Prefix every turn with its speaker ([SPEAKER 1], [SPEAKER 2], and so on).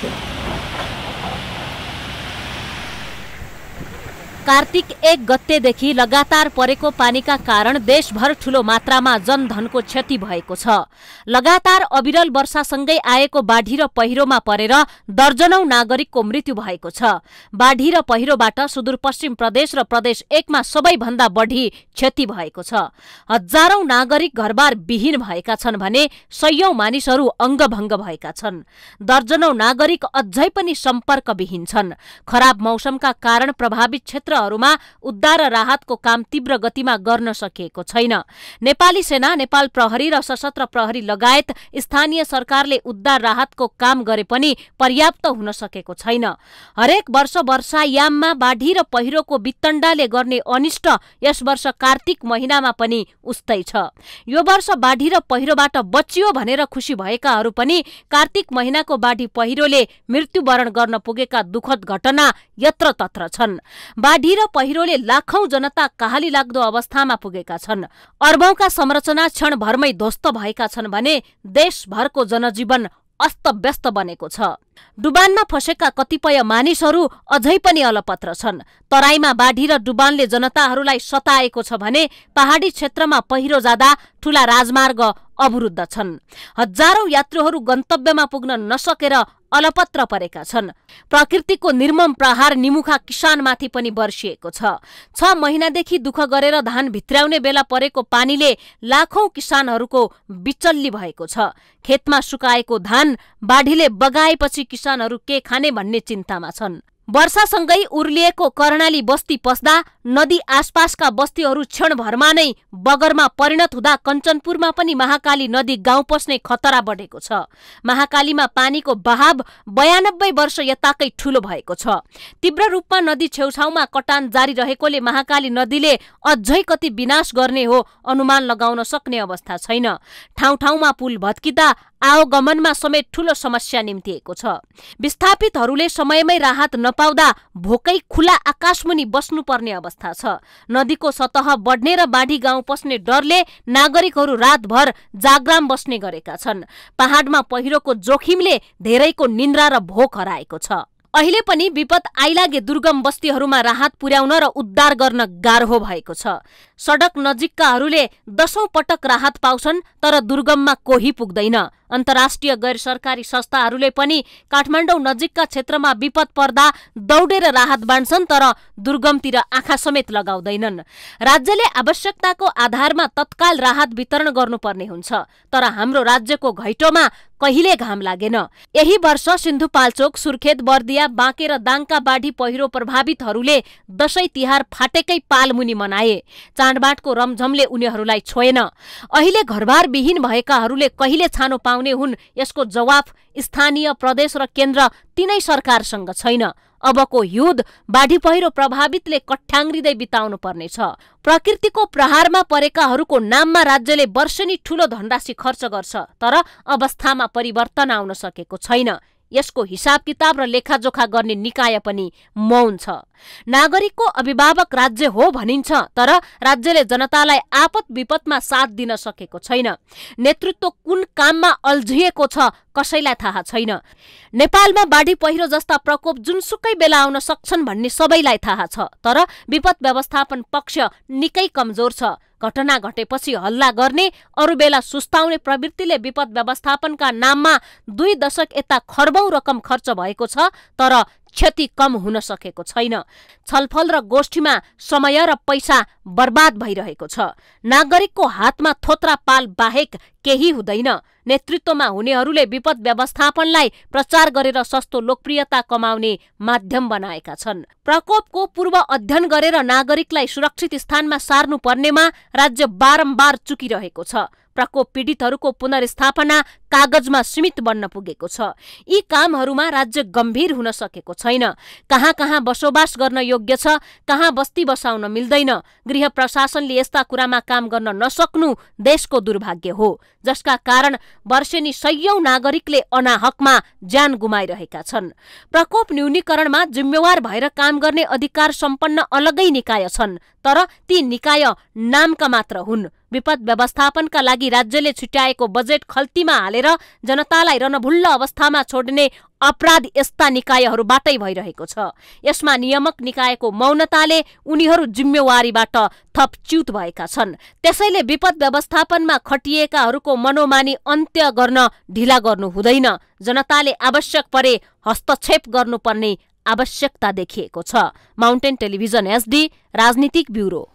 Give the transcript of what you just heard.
[SPEAKER 1] Yeah. कार्तिक एक गतेदेखि लगातार परेको पानीका कारण देशभर ठूलो मात्रामा जनधनको क्षति भएको छ लगातार अविरल वर्षासँगै आएको बाढी र पहिरोमा परेर दर्जनौ नागरिकको मृत्यु भएको छ बाढी र पहिरोबाट सुदूरपश्चिम प्रदेश र प्रदेश एकमा सबैभन्दा बढी क्षति भएको छ हजारौं नागरिक घरबार विहीन भएका छन् भने सयौं मानिसहरू अङ्गभङ्ग भएका छन् दर्जनौ नागरिक अझै पनि सम्पर्कविहीन छन् खराब मौसमका कारण प्रभावित क्षेत्र क्षेत्रहरूमा उद्धार र राहतको काम तीव्र गतिमा गर्न सकिएको छैन नेपाली सेना नेपाल प्रहरी र सशस्त्र प्रहरी लगायत स्थानीय सरकारले उद्धार राहतको काम गरे पनि पर्याप्त हुन सकेको छैन हरेक वर्ष वर्षायाममा बाढी र पहिरोको वित्तण्डाले गर्ने अनिष्ट यस वर्ष कार्तिक महिनामा पनि उस्तै छ यो वर्ष बाढी र पहिरोबाट बचियो भनेर खुसी भएकाहरू पनि कार्तिक महिनाको बाढी पहिरोले मृत्युवरण गर्न पुगेका दुखद घटना यत्रतत्र छन् बाढी आँधी र पहिरोले लाखौं जनता कहाली लाग्दो अवस्थामा पुगेका छन् अर्बौंका संरचना क्षणभरमै ध्वस्त भएका छन् भने देशभरको जनजीवन अस्तव्यस्त बनेको छ डुबानमा फसेका कतिपय मानिसहरू अझै पनि अलपत्र छन् तराईमा बाढी र डुबानले जनताहरूलाई सताएको छ भने पहाडी क्षेत्रमा पहिरो जाँदा ठूला राजमार्ग अवरुद्ध छन् हजारौं यात्रुहरू गन्तव्यमा पुग्न नसकेर अलपत्र परेका छन् प्रकृतिको निर्मम प्रहार निमुखा किसानमाथि पनि वर्षिएको छ छ महिनादेखि दुःख गरेर धान भित्राउने बेला परेको पानीले लाखौं किसानहरूको विचल्ली भएको छ खेतमा सुकाएको धान बाढीले बगाएपछि किसानहरू के खाने भन्ने चिन्तामा छन् वर्षासँगै उर्लिएको कर्णाली बस्ती पस्दा नदी आसपासका बस्तीहरू क्षणभरमा नै बगरमा परिणत हुँदा कञ्चनपुरमा पनि महाकाली नदी गाउँ पस्ने खतरा बढेको छ महाकालीमा पानीको बहाव बयानब्बे वर्ष यताकै ठूलो भएको छ तीव्र रूपमा नदी छेउछाउमा कटान जारी रहेकोले महाकाली नदीले अझै कति विनाश गर्ने हो अनुमान लगाउन सक्ने अवस्था छैन ठाउँ ठाउँमा पुल भत्किँदा आवगमनमा समेत ठूलो समस्या निम्तिएको छ विस्थापितहरूले समयमै राहत पाउँदा भोकै खुला आकाशमुनि बस्नुपर्ने अवस्था छ नदीको सतह बढ्ने र बाढी गाउँ पस्ने डरले नागरिकहरू रातभर जाग्राम बस्ने गरेका छन् पहाडमा पहिरोको जोखिमले धेरैको निन्द्रा र भोक हराएको छ अहिले पनि विपत आइलागे दुर्गम बस्तीहरूमा राहत पुर्याउन र उद्धार गर्न गाह्रो भएको छ सडक नजिककाहरूले दशौं पटक राहत पाउँछन् तर दुर्गममा कोही पुग्दैन अन्तर्राष्ट्रिय गैर सरकारी संस्थाहरूले पनि काठमाडौँ नजिकका क्षेत्रमा विपद पर्दा दौडेर राहत बाँड्छन् तर दुर्गमतिर आँखा समेत लगाउँदैनन् राज्यले आवश्यकताको आधारमा तत्काल राहत वितरण गर्नुपर्ने हुन्छ तर हाम्रो राज्यको घैटोमा कहिले घाम लागेन यही वर्ष सिन्धुपाल्चोक सुर्खेत बर्दिया बाँके र दाङका बाढी पहिरो प्रभावितहरूले दशैं तिहार फाटेकै पालमुनि मनाए चाँडबाँडको रमझमले उनीहरूलाई छोएन अहिले घरबार विहीन भएकाहरूले कहिले छानो पाउने हुन् यसको जवाफ स्थानीय प्रदेश र केन्द्र तिनै सरकारसँग छैन अबको हिउँद बाढी पहिरो प्रभावितले कठ्याङ्रिँदै बिताउनु पर्नेछ प्रकृतिको प्रहारमा परेकाहरूको नाममा राज्यले वर्षेनी ठूलो धनराशि खर्च गर्छ तर अवस्थामा परिवर्तन आउन सकेको छैन यसको हिसाब किताब र लेखाजोखा गर्ने निकाय पनि मौन छ नागरिकको अभिभावक राज्य हो भनिन्छ तर राज्यले जनतालाई आपत विपदमा साथ दिन सकेको छैन नेतृत्व कुन काममा अल्झिएको छ कसैलाई थाहा छैन नेपालमा बाढी पहिरो जस्ता प्रकोप जुनसुकै बेला आउन सक्छन् भन्ने सबैलाई थाहा छ तर विपद व्यवस्थापन पक्ष निकै कमजोर छ घटना घटेपछि हल्ला गर्ने अरू बेला सुस्ताउने प्रवृत्तिले विपद व्यवस्थापनका नाममा दुई दशक यता खर्बौं रकम खर्च भएको छ तर क्षति कम हुन सकेको छैन छलफल र गोष्ठीमा समय र पैसा बर्बाद भइरहेको छ नागरिकको हातमा थोत्रा पाल बाहेक केही हुँदैन नेतृत्वमा हुनेहरूले विपद व्यवस्थापनलाई प्रचार गरेर सस्तो लोकप्रियता कमाउने माध्यम बनाएका छन् प्रकोपको पूर्व अध्ययन गरेर नागरिकलाई सुरक्षित स्थानमा सार्नु पर्नेमा राज्य बारम्बार चुकिरहेको छ प्रकोप पीडितहरूको पुनर्स्थापना कागजमा सीमित बन्न पुगेको छ यी कामहरूमा राज्य गम्भीर हुन सकेको छैन कहाँ कहाँ बसोबास गर्न योग्य छ कहाँ बस्ती बसाउन मिल्दैन गृह प्रशासनले यस्ता कुरामा काम गर्न नसक्नु देशको दुर्भाग्य हो जसका कारण वर्षेनी सयौं नागरिकले अनाहकमा ज्यान गुमाइरहेका छन् प्रकोप न्यूनीकरणमा जिम्मेवार भएर काम गर्ने अधिकार सम्पन्न अलगै निकाय छन् तर ती निकाय नामका मात्र हुन् विपद व्यवस्थापनका लागि राज्यले छुट्याएको बजेट खल्तीमा हालेर जनतालाई रणभुल्ल अवस्थामा छोड्ने अपराध यस्ता निकायहरूबाटै भइरहेको छ यसमा नियामक निकायको मौनताले उनीहरू जिम्मेवारीबाट थपच्युत भएका छन् त्यसैले विपद व्यवस्थापनमा खटिएकाहरूको मनोमानी अन्त्य गर्न ढिला गर्नु हुँदैन जनताले आवश्यक परे हस्तक्षेप गर्नुपर्ने आवश्यकता देखिएको छ माउन्टेन टेलिभिजन एसडी राजनीतिक ब्युरो